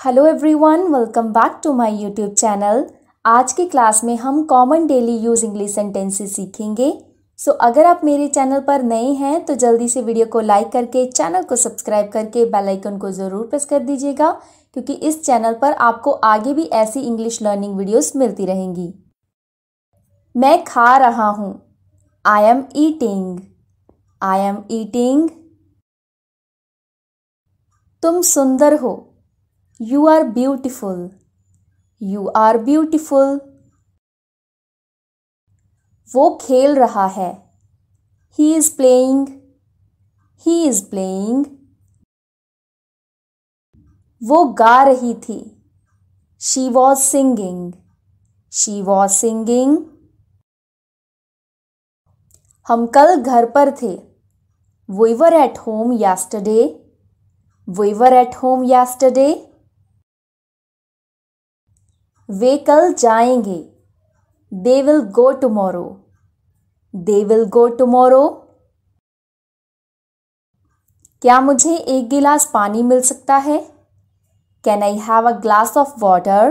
Hello everyone welcome back to my YouTube channel आज की class में हम common daily use English sentences सीखेंगे सो so, अगर आप मेरे चैनल पर नए हैं तो जल्दी से वीडियो को लाइक करके चैनल को सब्सक्राइब करके बेल आइकन को ज़रूर प्रेस कर दीजिएगा क्योंकि इस चैनल पर आपको आगे भी ऐसी इंग्लिश लर्निंग वीडियोस मिलती रहेंगी मैं खा रहा हूँ I am eating I am eating तुम सुंदर हो You are beautiful. You are beautiful. वो खेल रहा है He is playing. He is playing. वो गा रही थी She was singing. She was singing. हम कल घर पर थे We were at home yesterday. We were at home yesterday. वे कल जाएंगे they will go tomorrow they will go tomorrow क्या मुझे एक गिलास पानी मिल सकता है can I have a glass of water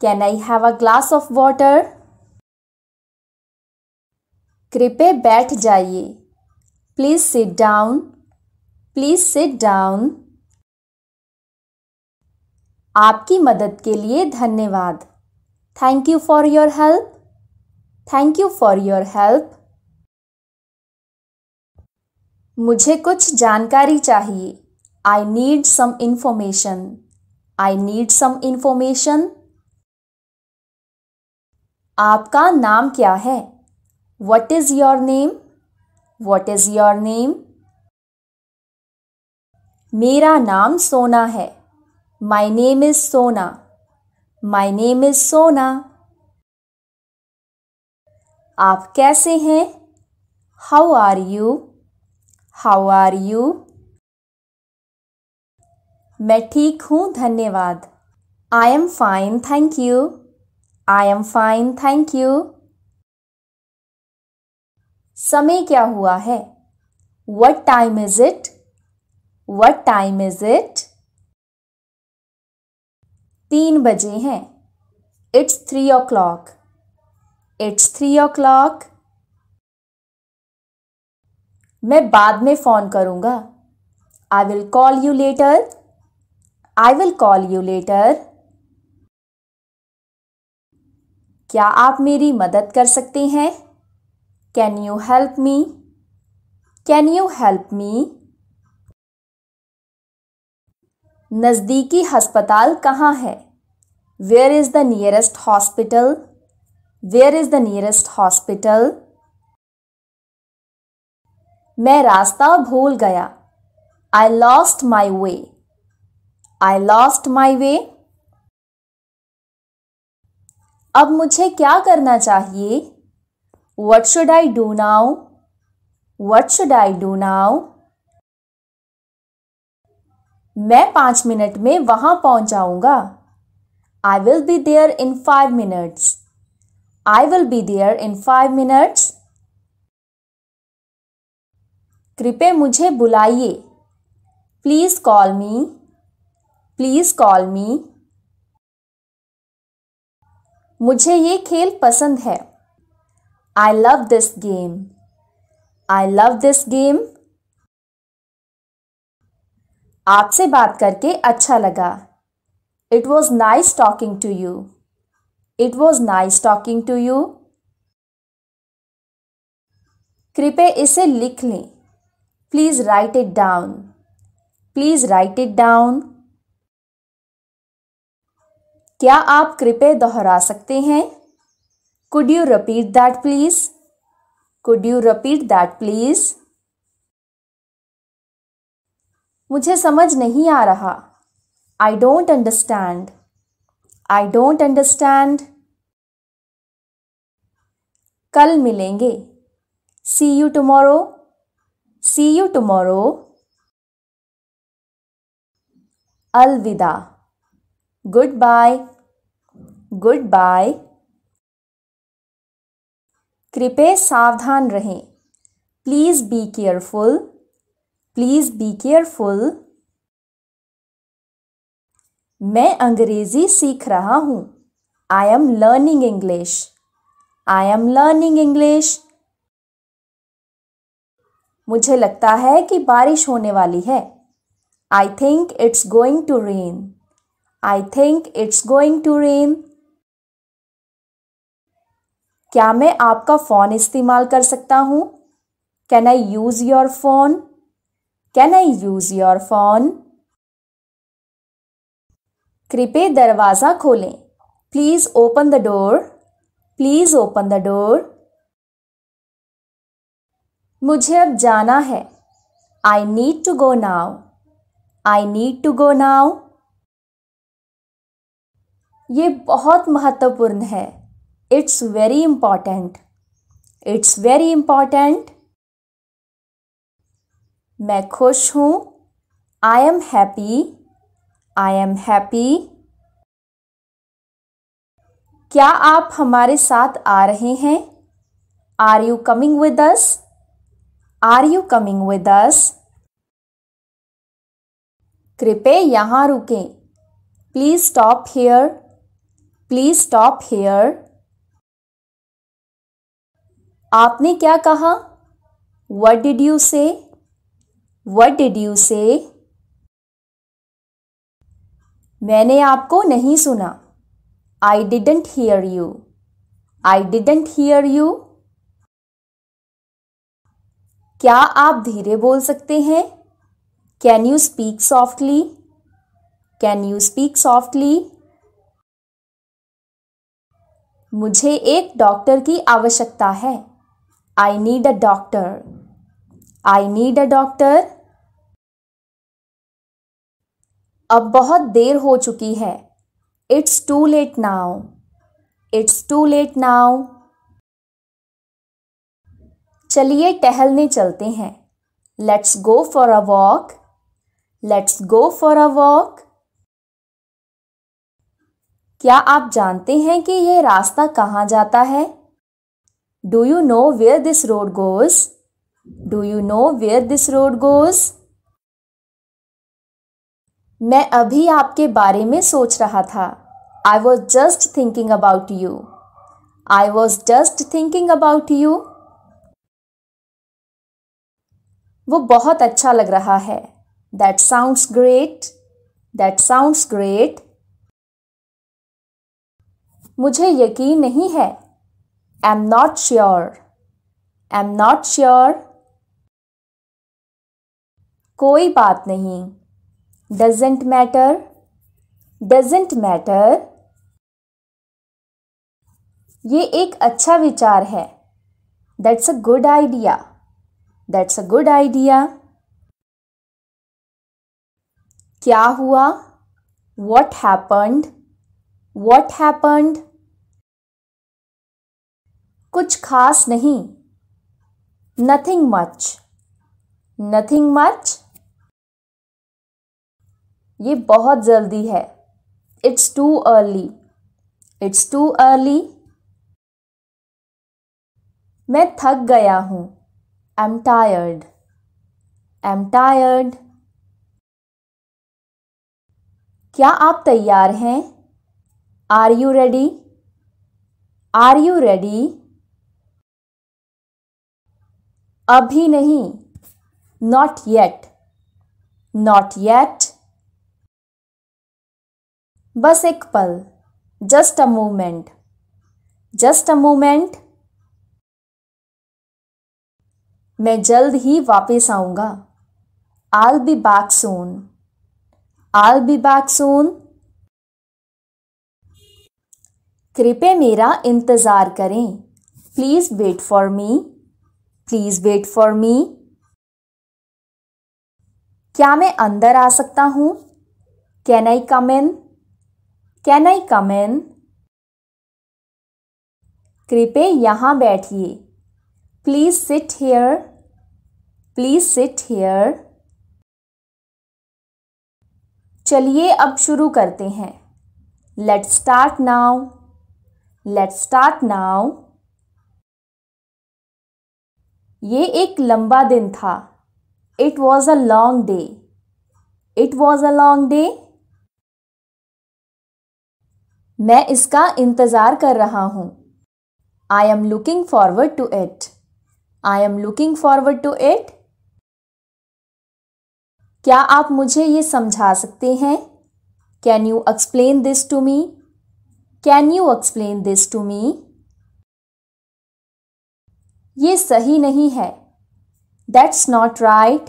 can I have a glass of water कृपया बैठ जाइए please sit down please sit down आपकी मदद के लिए धन्यवाद thank you for your help thank you for your help मुझे कुछ जानकारी चाहिए I need some information I need some information आपका नाम क्या है what is your name what is your name मेरा नाम सोना है माई नेम इज सोना माई नेम इज सोना आप कैसे हैं how are you how are you मैं ठीक हूं धन्यवाद I am fine thank you I am fine thank you समय क्या हुआ है what time is it what time is it तीन बजे हैं it's three o'clock it's three o'clock मैं बाद में फ़ोन करूंगा I will call you later I will call you later क्या आप मेरी मदद कर सकते हैं can you help me can you help me नज़दीकी हस्पताल कहाँ है where is the nearest hospital where is the nearest hospital मैं रास्ता भूल गया I lost my way I lost my वे अब मुझे क्या करना चाहिए what should I do now what should I do now मैं पाँच मिनट में वहाँ पहुँच जाऊँगा I will be there in five minutes I will be there in five minutes कृपया मुझे बुलाइए please call me please call me मुझे ये खेल पसंद है I love this game I love this game आपसे बात करके अच्छा लगा it was nice talking to you it was nice talking to you कृपया इसे लिख लें please write it down please write it down क्या आप कृपया दोहरा सकते हैं could you repeat that please could you repeat that please मुझे समझ नहीं आ रहा I don't understand I don't understand कल मिलेंगे see you tomorrow see you tomorrow अलविदा गुड बाय गुड बाय कृपया सावधान रहें please be careful please be careful मैं अंग्रेज़ी सीख रहा हूँ I am learning English I am learning English मुझे लगता है कि बारिश होने वाली है I think it's going to rain I think it's going to rain क्या मैं आपका फ़ोन इस्तेमाल कर सकता हूँ can I use your phone can I use your phone कृपया दरवाज़ा खोलें please open the door please open the door मुझे अब जाना है I need to go now I need to go now ये बहुत महत्वपूर्ण है it's very important it's very important मैं खुश हूँ I am happy I am happy क्या आप हमारे साथ आ रहे हैं are you coming with us are you coming with us कृपया यहाँ रुकें please stop here please stop here आपने क्या कहा what did you say what did you say मैंने आपको नहीं सुना I didn't hear you I didn't hear you क्या आप धीरे बोल सकते हैं can you speak softly can you speak softly मुझे एक डॉक्टर की आवश्यकता है I need a doctor I need a doctor अब बहुत देर हो चुकी है it's too late now it's too late now चलिए टहलने चलते हैं let's go for a walk let's go for a walk क्या आप जानते हैं कि यह रास्ता कहाँ जाता है do you know where this road goes do you know where this road goes मैं अभी आपके बारे में सोच रहा था I was just thinking about you I was just thinking about you वो बहुत अच्छा लग रहा है that sounds great that sounds great मुझे यकीन नहीं है I am not sure I am not sure कोई बात नहीं doesn't matter doesn't matter ये एक अच्छा विचार है that's a good idea that's a good idea क्या हुआ वॉट हैपन्ड वॉट हैपन्ड कुछ खास नहीं नथिंग मच नथिंग मच ये बहुत जल्दी है it's too early it's too early मैं थक गया हूँ I am tired I am tired क्या आप तैयार हैं are you ready are you ready अभी नहीं नॉट येट नॉट येट बस एक पल just a moment just a moment मैं जल्द ही वापस आऊंगा I'll be back soon I'll be back soon कृपया मेरा इंतज़ार करें please wait for me please wait for मी क्या मैं अंदर आ सकता हूँ can I come in can I कम इन कृपया यहाँ बैठिए please sit here please sit here चलिए अब शुरू करते हैं let start now let start now ये एक लंबा दिन था it was a long day it was a long day मैं इसका इंतज़ार कर रहा हूँ I am looking forward to it I am looking forward to it क्या आप मुझे ये समझा सकते हैं can you explain this to me can you explain this to me ये सही नहीं है that's not right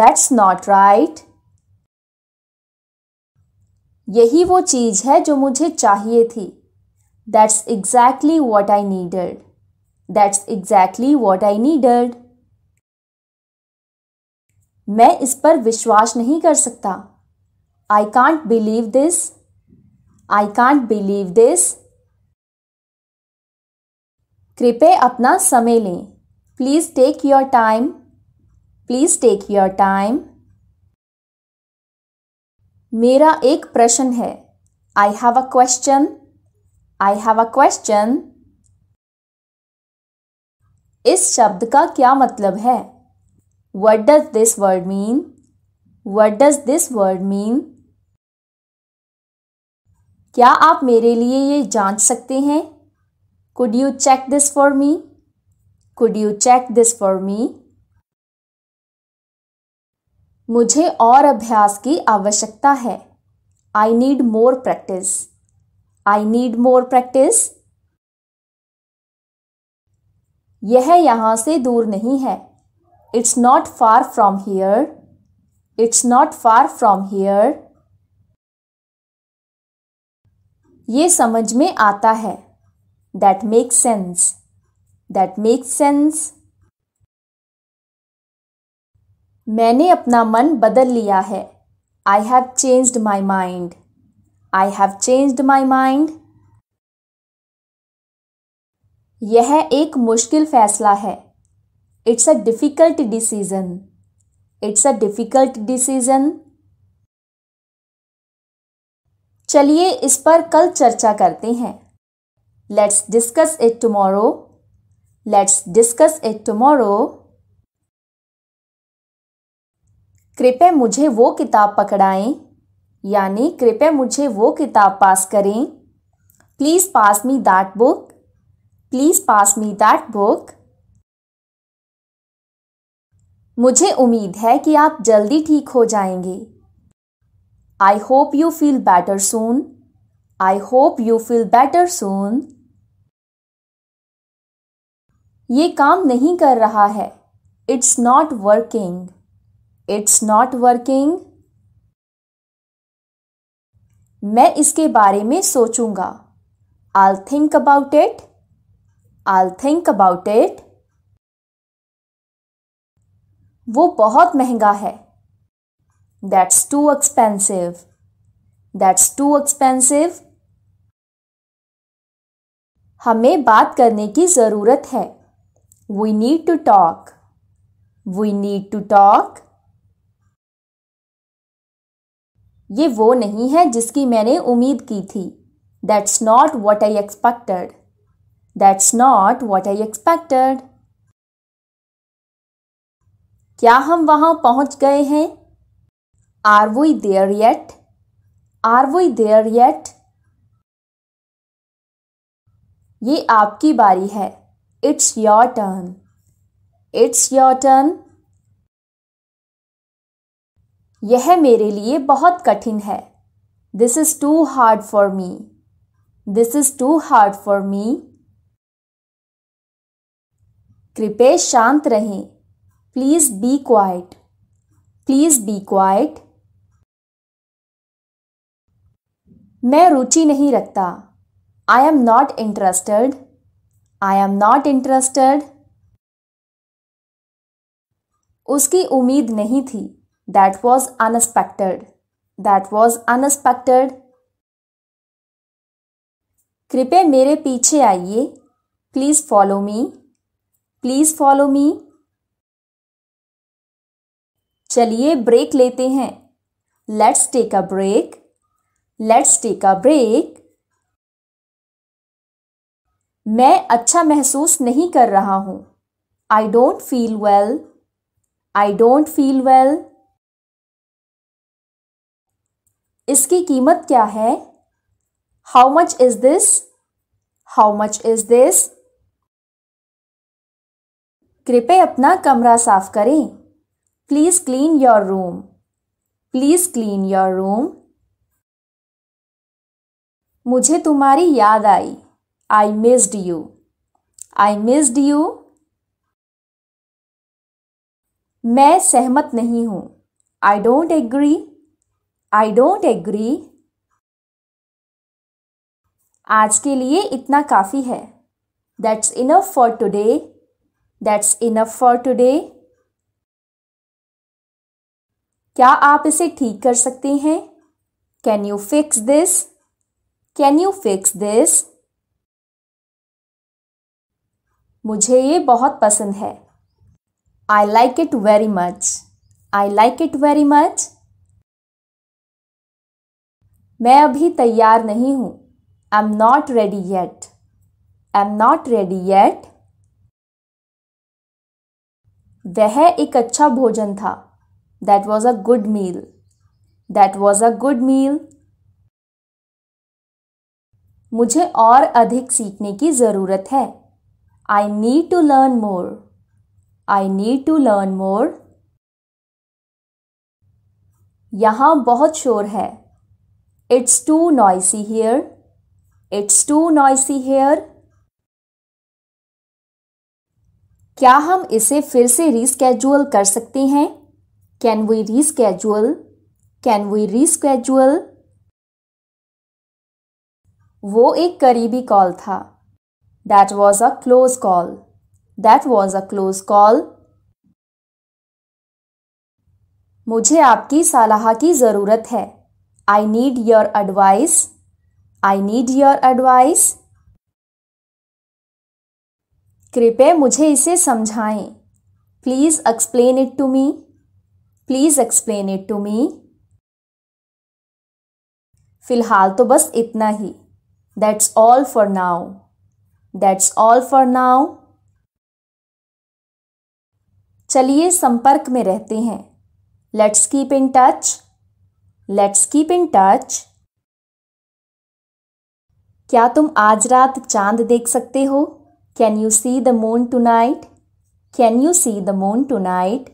that's not right यही वो चीज़ है जो मुझे चाहिए थी that's exactly what I needed that's exactly what I needed मैं इस पर विश्वास नहीं कर सकता I can't believe this I can't believe this कृपया अपना समय लें please take your time please take your time मेरा एक प्रश्न है I have a question I have a question इस शब्द का क्या मतलब है what does this word mean what does this word mean क्या आप मेरे लिए ये जांच सकते हैं could you check this for me could you check this for me मुझे और अभ्यास की आवश्यकता है I need more practice I need more practice यह यहां से दूर नहीं है it's not far from here it's not far from here ये समझ में आता है that makes sense that makes sense मैंने अपना मन बदल लिया है I have changed my mind I have changed my mind यह एक मुश्किल फैसला है it's a difficult decision it's a difficult decision चलिए इस पर कल चर्चा करते हैं let's discuss it tomorrow let's discuss it tomorrow कृपया मुझे वो किताब पकड़ाएं यानी कृपया मुझे वो किताब पास करें please pass me that book please pass me that book मुझे उम्मीद है कि आप जल्दी ठीक हो जाएंगे I hope you feel better soon I hope you feel better soon ये काम नहीं कर रहा है it's not working it's not working मैं इसके बारे में सोचूंगा I'll think about it I'll think about it वो बहुत महंगा है that's too expensive that's too expensive हमें बात करने की जरूरत है we need to talk we need to talk ये वो नहीं है जिसकी मैंने उम्मीद की थी that's not what I expected that's not what I expected क्या हम वहां पहुंच गए हैं are we there yet are we there yet ये आपकी बारी है it's your turn it's your turn यह मेरे लिए बहुत कठिन है this is too hard for me this is too hard for me कृपया शांत रहें please be quiet please be quiet मैं रुचि नहीं रखता I am not interested I am not interested उसकी उम्मीद नहीं थी That was unexpected. That was unexpected. कृपया मेरे पीछे आइए please follow me please follow me चलिए ब्रेक लेते हैं let's take a break let's take a break मैं अच्छा महसूस नहीं कर रहा हूँ I don't feel well I don't feel well इसकी कीमत क्या है how much is this how much is this कृपया अपना कमरा साफ करें please clean your room please clean your room मुझे तुम्हारी याद आई I missed you I missed you मैं सहमत नहीं हूं I don't agree I don't agree आज के लिए इतना काफ़ी है that's enough for today that's enough for today क्या आप इसे ठीक कर सकते हैं can you fix this can you fix this मुझे ये बहुत पसंद है I like it very much I like it very much मैं अभी तैयार नहीं हूँ I am not ready yet I am not ready yet वह एक अच्छा भोजन था that was a good meal that was a good meal मुझे और अधिक सीखने की ज़रूरत है I need to learn more I need to learn more यहाँ बहुत शोर है It's too noisy here. It's too noisy here. क्या हम इसे फिर से रिस्केजुअल कर सकते हैं can we reschedule can we reschedule वो एक करीबी कॉल था that was a close call that was a close call मुझे आपकी सलाह की ज़रूरत है I need your advice. I need your advice. कृपया मुझे इसे समझाएं please explain it to me please explain it to me फिलहाल तो बस इतना ही that's all for now that's all for now चलिए संपर्क में रहते हैं let's keep in touch let's keep in touch क्या तुम आज रात चांद देख सकते हो can you see the moon tonight can you see the moon tonight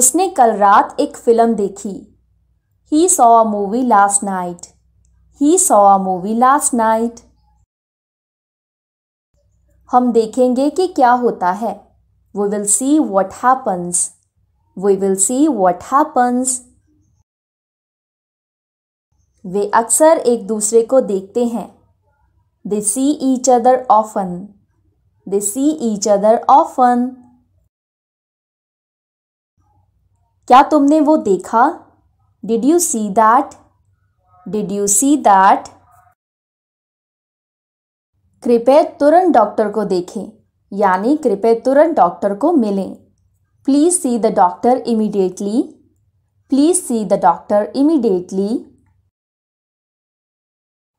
उसने कल रात एक फिल्म देखी he saw a movie last night he saw a movie last night हम देखेंगे कि क्या होता है we will see what happens We will see what happens. वे अक्सर एक दूसरे को देखते हैं they see each other often they see each other often क्या तुमने वो देखा did you see that did you see that कृपया तुरंत डॉक्टर को देखें यानी कृपया तुरंत डॉक्टर को मिलें Please see the doctor immediately. Please see the doctor immediately.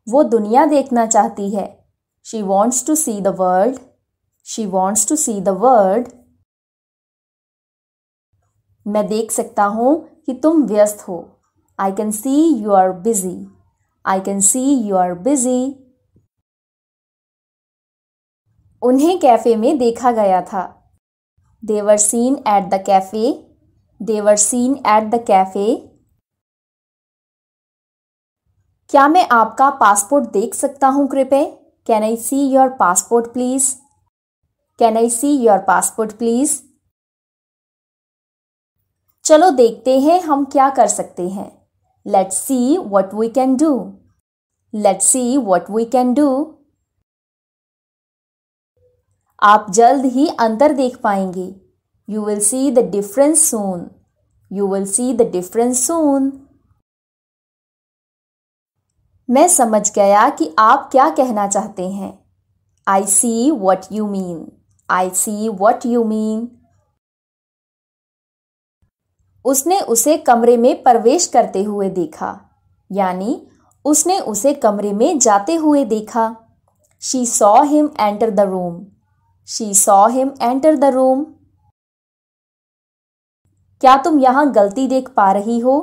वो दुनिया देखना चाहती है She wants to see the world. She wants to see the world. मैं देख सकता हूँ कि तुम व्यस्त हो I can see you are busy I can see you are busy उन्हें कैफे में देखा गया था They were seen at the cafe. They were seen at the cafe. क्या मैं आपका पासपोर्ट देख सकता हूं कृपया can I see your passport please can I see your passport please चलो देखते हैं हम क्या कर सकते हैं let's see what we can do let's see what we can do आप जल्द ही अंतर देख पाएंगे you will see the difference soon you will see the difference soon मैं समझ गया कि आप क्या कहना चाहते हैं I see what you mean I see what you mean उसने उसे कमरे में प्रवेश करते हुए देखा यानी उसने उसे कमरे में जाते हुए देखा she saw him enter the room she saw him enter the room क्या तुम यहां गलती देख पा रही हो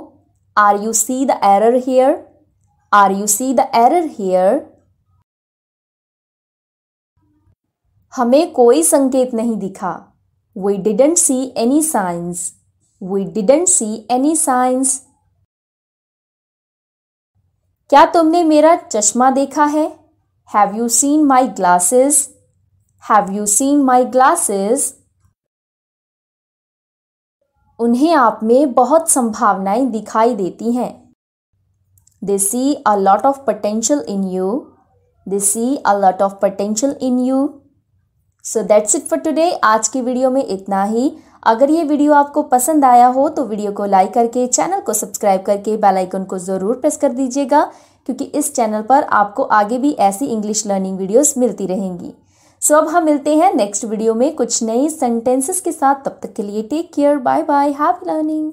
are you see the error here are you see the error here हमें कोई संकेत नहीं दिखा we didn't see any signs we didn't see any signs क्या तुमने मेरा चश्मा देखा है have you seen my glasses Have you seen my glasses उन्हें आप में बहुत संभावनाएं दिखाई देती हैं they see a lot of potential in you they see a lot of potential in you so that's it for today आज की वीडियो में इतना ही अगर ये वीडियो आपको पसंद आया हो तो वीडियो को लाइक करके चैनल को सब्सक्राइब करके बेल आइकन को ज़रूर प्रेस कर दीजिएगा क्योंकि इस चैनल पर आपको आगे भी ऐसी इंग्लिश लर्निंग वीडियोस मिलती रहेंगी सो अब हम मिलते हैं नेक्स्ट वीडियो में कुछ नई सेंटेंसेस के साथ तब तक के लिए take care bye bye happy learning